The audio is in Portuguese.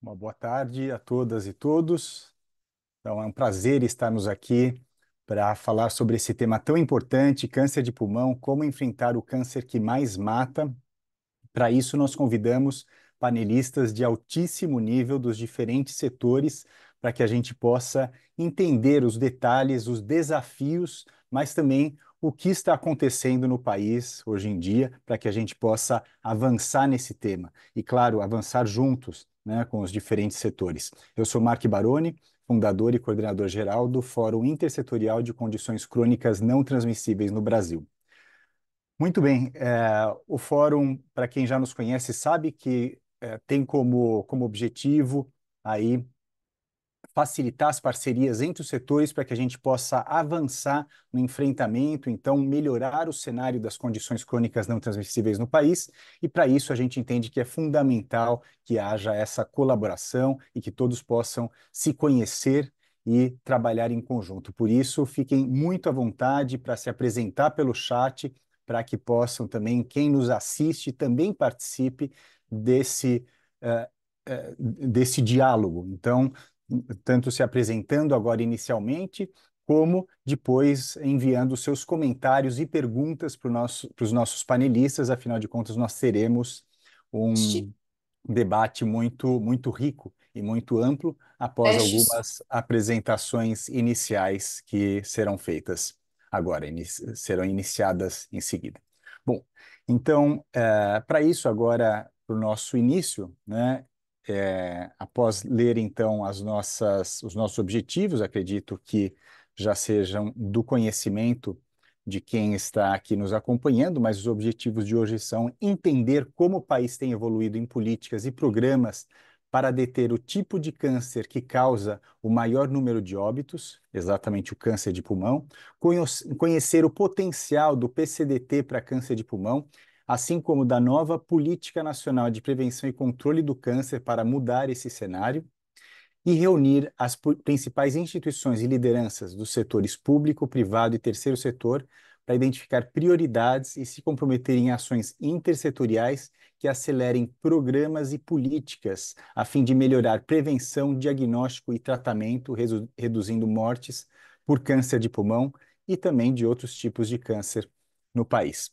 Uma boa tarde a todas e todos. Então, é um prazer estarmos aqui para falar sobre esse tema tão importante, câncer de pulmão, como enfrentar o câncer que mais mata. Para isso, nós convidamos panelistas de altíssimo nível dos diferentes setores para que a gente possa entender os detalhes, os desafios, mas também o que está acontecendo no país hoje em dia, para que a gente possa avançar nesse tema. E, claro, avançar juntos né, com os diferentes setores. Eu sou Mark Baroni, fundador e coordenador geral do Fórum Intersetorial de Condições Crônicas Não Transmissíveis no Brasil. Muito bem, é, o Fórum, para quem já nos conhece, sabe que é, tem como, como objetivo aí facilitar as parcerias entre os setores para que a gente possa avançar no enfrentamento, então melhorar o cenário das condições crônicas não transmissíveis no país, e para isso a gente entende que é fundamental que haja essa colaboração e que todos possam se conhecer e trabalhar em conjunto. Por isso, fiquem muito à vontade para se apresentar pelo chat, para que possam também, quem nos assiste, também participe desse uh, desse diálogo. Então, tanto se apresentando agora inicialmente, como depois enviando seus comentários e perguntas para nosso, os nossos panelistas. Afinal de contas, nós teremos um debate muito, muito rico e muito amplo após algumas apresentações iniciais que serão feitas agora, serão iniciadas em seguida. Bom, então, é, eh, para isso, agora, para o nosso início, né, é, após ler então as nossas, os nossos objetivos, acredito que já sejam do conhecimento de quem está aqui nos acompanhando, mas os objetivos de hoje são entender como o país tem evoluído em políticas e programas para deter o tipo de câncer que causa o maior número de óbitos, exatamente o câncer de pulmão, conhecer o potencial do PCDT para câncer de pulmão assim como da nova Política Nacional de Prevenção e Controle do Câncer para mudar esse cenário e reunir as principais instituições e lideranças dos setores público, privado e terceiro setor para identificar prioridades e se comprometer em ações intersetoriais que acelerem programas e políticas a fim de melhorar prevenção, diagnóstico e tratamento, reduzindo mortes por câncer de pulmão e também de outros tipos de câncer no país.